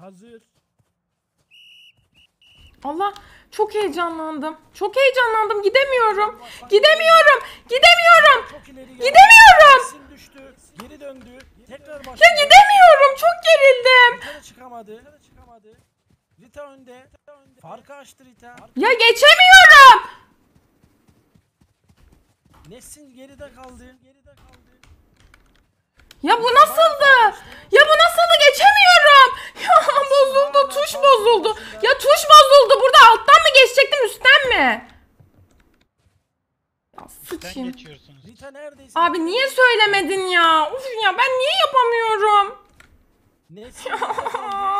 Hazır. Allah çok heyecanlandım. Çok heyecanlandım. Gidemiyorum. Gidemiyorum. Gidemiyorum. Gidemiyorum. Geri döndü. Ya gidemiyorum. Çok gerildim. Çıkamadı. Çıkamadı. Rita önde. Farkı açtı Rita. Ya geçemiyorum. Nesin geride kaldı. Geride kaldı. Ya bu nasıldı? bozuldu. Ya tuş bozuldu. Burada alttan mı geçecektim üstten mi? Ya sıçayım. Abi niye söylemedin ya? Uf ya ben niye yapamıyorum? Neyse.